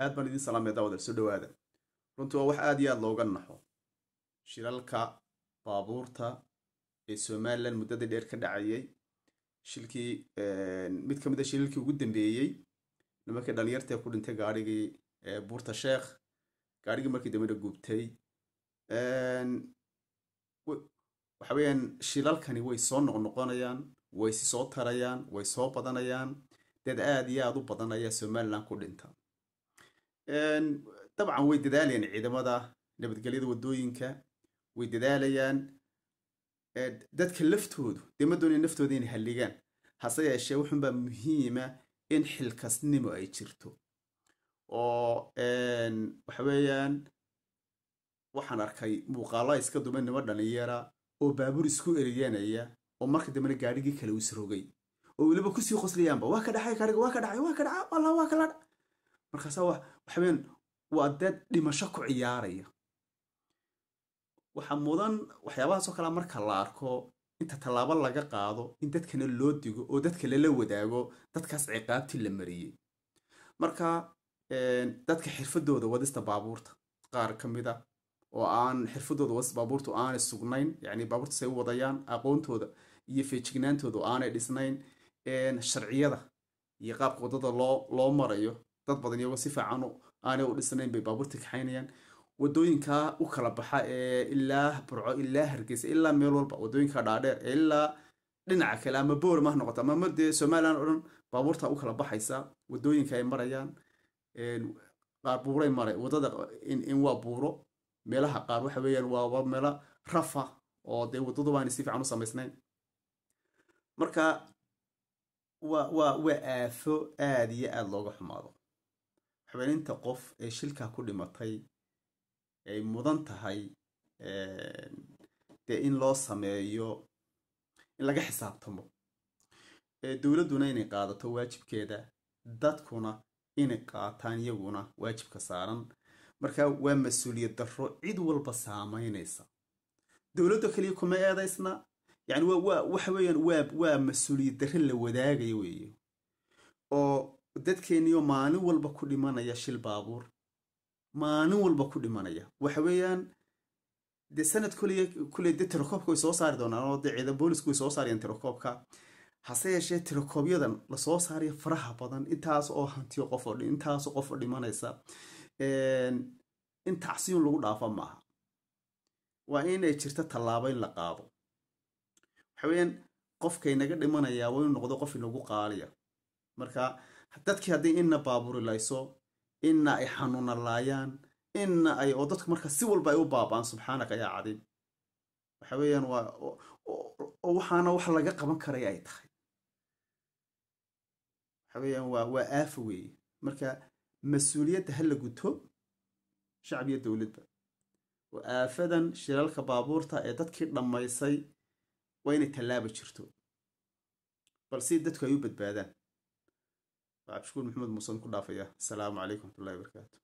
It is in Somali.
aad baan idiin salaamaya daawadal soo dhowaada runtii waa wax aad iyo aad looga naxo shilalka baabuurta ee somalilan muddadii dheer ka dhacayay shilkii mid ka mid a ah shilalkii ugu dambeeyey nimankii dhalinyartae ku dhintay gaarigii buurta sheekh gaarigii markii dambena gubtay waxa weeyaan shilalkani way soo noqnoqonayaan way si soo tarayaan way soo badanayaan dad aad iyo aad u badan ayaa somalilan ku dhinta dabcan way dadaalayaan ciidamada nabadgelyada waddooyinka way dadaalayaan dadka laftoodu dee ma naftooda inay halligaan hase yeeshee wuxuunbaa muhiima in xilkasnimo ay jirto oo waxa weeyaan waxaan arkay muuqaalo iska duman nimo dhallinyara oo baabuur isku ereyanaya oo marka dambena gaadhigii kale u isrogay oo weliba kusii qoslayaanba waa ka dhaxay kariga waa ka dhacay waa ka dhacay wallah waa kala dhac markaas waxaweyaan waa dee dhimasho ku ciyaaraya waxaa mudan waxyaabahaasoo kalea marka la arko inta tallaabo laga qaado in dadkana loo digo oo dadka lala wadaago dadkaas ciqaabtii la mariyey marka dadka xirfadooda wadista baabuurta qaar ka mid a ah, oo aan xirfadooda wadista baabuurtu aanay sugnayn yacni baabuurta say u wadayaan aqoontooda iyo feejignaantooda aanay dhisnayn sharciyada iyo qaabka waddada loo loo marayo dad badan iyagoo si fiican aanay u dhisnayn bay baabuurta kaxaynayaan wadooyinka u kala baxa ee ilaa burco ilaa hargeysa ilaa meel walba wadooyinka dhaadheer ee ilaa dhinaca kale ama boorma ha noqoto ama dee somalilan o dhan baabuurta u kala baxaysa wadooyinka ay marayaan qaar buuray maray wadada in waa buuro meelaha qaar waxa weeyaan waa meelo rafa oo dee waddadu waanay si fiican u samaysnayn marka waa waa waa aafo aada iyo aada looga xumaado haweeninta qof ee shilkaa ku dhimatay ay mudan tahay dee in loo sameeyo in laga xisaabtamo dowladduna inay qaadato waajibkeeda dadkuna inay qaataan iyaguna waajibka saaran marka waa mas-uuliyad darro cid walba saameynaysa dowladda keliya kuma eedaysna yani waxa weeyaan waa waa mas-uuliyad darre la wadaagaya weeye oo dadkeenniyo maalin walba ku dhimanaya shil baabuur maalin walba ku dhimanaya waxa weeyaan dee sanad kuley de tirakoobka way soo saari doonaan oo dee ciidan boolisku way soo saarayaan tirakoobka hase yeeshee tirakoobyadan lasoo saaraya faraha badan intaas oo hantiyo qofoo intaas qofoo dhimanaysa in tacsiyun lagu dhaafo maaha waa inay jirta tallaabo in la qaado waxaweyaan qofkaynaga dhimanayaa waa inuu noqdo qof inagu qaaliya marka dadkii haddii inna baaburilayso inna ay xanuuna laayaan inna ay oo dadku markaa si walba ay u baabaan subxaanaka ayaa cadin waxa weeyaan waa waxaana wax laga qaban karay ay tahay waxa weeyaan waa waa aafa weeye marka mas-uuliyadda ha la guto shacbiyo dowladba oo aafadan shilalka baabuurta ee dadkii dhammaysay waa inay tallaaba jirto bal si dadku ay u badbaadaan maxamed muusan ku dhaafaya asalaamu calaykum watullahi barakaatu